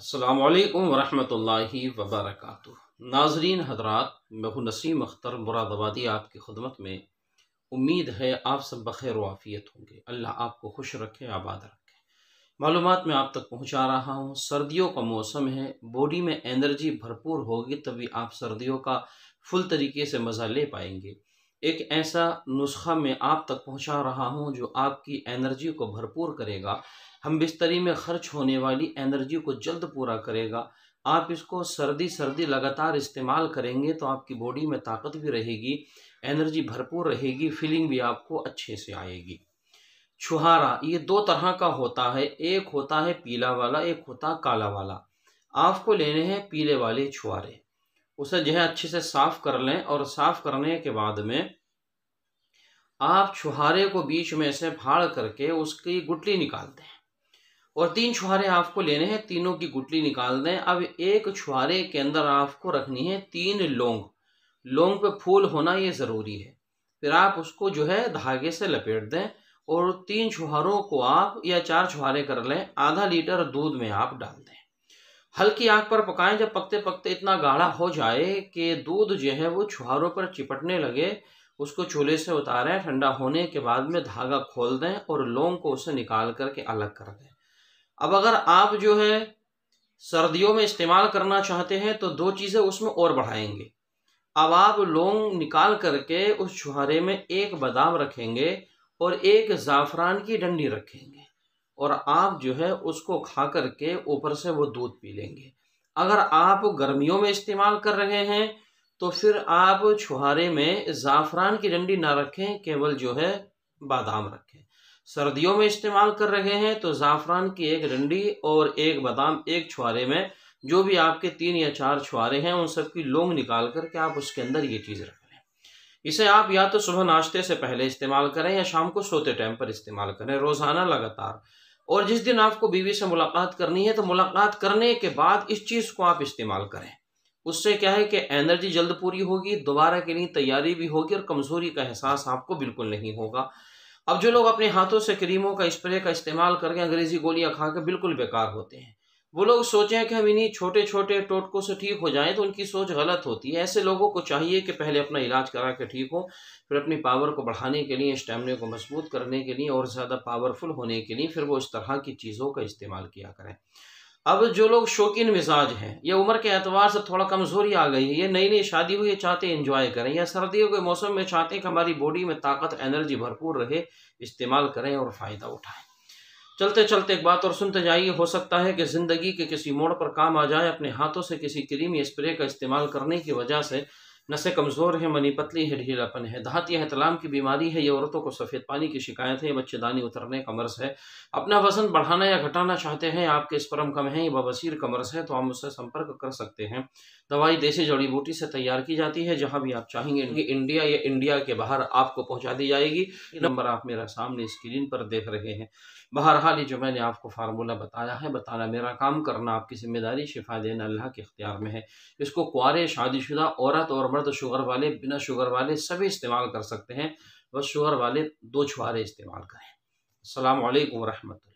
अल्लाम वरहमतुल्लाहि वबरकत नाजरीन हजरात मैं हूँ नसीम अख्तर मुरादाबादी आपकी खदमत में उम्मीद है आप सब बखैर वाफ़ियत होंगे अल्लाह आपको खुश रखे आबाद रखे मालूम मैं आप तक पहुँचा रहा हूँ सर्दियों का मौसम है बॉडी में एनर्जी भरपूर होगी तभी आप सर्दियों का फुल तरीके से मज़ा ले पाएंगे एक ऐसा नुस्खा मैं आप तक पहुंचा रहा हूं जो आपकी एनर्जी को भरपूर करेगा हम बिस्तरी में खर्च होने वाली एनर्जी को जल्द पूरा करेगा आप इसको सर्दी सर्दी लगातार इस्तेमाल करेंगे तो आपकी बॉडी में ताकत भी रहेगी एनर्जी भरपूर रहेगी फीलिंग भी आपको अच्छे से आएगी छुहारा ये दो तरह का होता है एक होता है पीला वाला एक होता है काला वाला आपको लेने हैं पीले वाले छुहारे उसे जो है अच्छे से साफ़ कर लें और साफ़ करने के बाद में आप छुहारे को बीच में से फाड़ करके उसकी गुटली निकाल दें और तीन छुहारे आपको लेने हैं तीनों की गुटली निकाल दें अब एक छुहारे के अंदर आपको रखनी है तीन लौंग लौंग पे फूल होना ये ज़रूरी है फिर आप उसको जो है धागे से लपेट दें और तीन छुहारों को आप या चार छुहारे कर लें आधा लीटर दूध में आप डाल दें हल्की आंच पर पकाएं जब पकते पकते इतना गाढ़ा हो जाए कि दूध जो है वो छुहारों पर चिपटने लगे उसको चूल्हे से उतारें ठंडा होने के बाद में धागा खोल दें और लौंग को उसे निकाल करके अलग कर दें अब अगर आप जो है सर्दियों में इस्तेमाल करना चाहते हैं तो दो चीज़ें उसमें और बढ़ाएंगे अब आप लौंग निकाल करके उस छुहारे में एक बादाम रखेंगे और एक ज़ाफ़रान की डंडी रखेंगे और आप जो है उसको खा करके ऊपर से वो दूध पी लेंगे अगर आप गर्मियों में इस्तेमाल कर रहे हैं तो फिर आप छुहारे में ज़ाफ़रान की डंडी ना रखें केवल जो है बादाम रखें सर्दियों में इस्तेमाल कर रहे हैं तो ज़ाफ़रान की एक डंडी और एक बादाम एक छुहारे में जो भी आपके तीन या चार छुहारे हैं उन सबकी लोंग निकाल करके आप उसके अंदर ये चीज़ रख लें इसे आप या तो सुबह नाश्ते से पहले इस्तेमाल करें या शाम को सोते टाइम पर इस्तेमाल करें रोज़ाना लगातार और जिस दिन आपको बीवी से मुलाकात करनी है तो मुलाकात करने के बाद इस चीज़ को आप इस्तेमाल करें उससे क्या है कि एनर्जी जल्द पूरी होगी दोबारा के लिए तैयारी भी होगी और कमज़ोरी का एहसास आपको बिल्कुल नहीं होगा अब जो लोग अपने हाथों से क्रीमों का स्प्रे का इस्तेमाल करके अंग्रेज़ी गोलियां खा के बिल्कुल बेकार होते हैं वो लोग सोचें कि हम इन्हीं छोटे छोटे टोटकों से ठीक हो जाएं तो उनकी सोच गलत होती है ऐसे लोगों को चाहिए कि पहले अपना इलाज करा के ठीक हो फिर अपनी पावर को बढ़ाने के लिए स्टेमिना को मजबूत करने के लिए और ज़्यादा पावरफुल होने के लिए फिर वो इस तरह की चीज़ों का इस्तेमाल किया करें अब जो लोग शौकीन मिजाज हैं या उम्र के एतवार से थोड़ा कमज़ोरी आ गई है ये नई नई शादी हुई चाहते इन्जॉय करें या सर्दियों के मौसम में चाहते हैं कि हमारी बॉडी में ताकत एनर्जी भरपूर रहे इस्तेमाल करें और फ़ायदा उठाएँ चलते चलते एक बात और सुनते जाइए हो सकता है कि ज़िंदगी के किसी मोड़ पर काम आ जाए अपने हाथों से किसी क्रीमी स्प्रे का इस्तेमाल करने की वजह से नसें कमज़ोर हैं मनी पतली है ढीलापन है दहात यह तलाम की बीमारी है ये औरतों को सफ़ेद पानी की शिकायत है बच्चेदानी उतरने का मर्ज़ है अपना वजन बढ़ाना या घटाना चाहते हैं आपके स्परम कम है ये बसीर का मर्ज़ है तो आप उससे संपर्क कर सकते हैं दवाई देसी जड़ी बूटी से तैयार की जाती है जहाँ भी आप चाहेंगे इंडिया या इंडिया के बाहर आपको पहुँचा दी जाएगी नंबर आप मेरा सामने स्क्रीन पर देख रहे हैं बहरहाल ये जो मैंने आपको फार्मूला बताया है बताना मेरा काम करना आपकी जिम्मेदारी शिफा देना अल्लाह के अख्तियार में है इसको कुआरे शादीशुदा औरत और तो शुगर वाले बिना शुगर वाले सभी इस्तेमाल कर सकते हैं बस शुगर वाले दो छुहारे इस्तेमाल करें अल्लाम वरहमल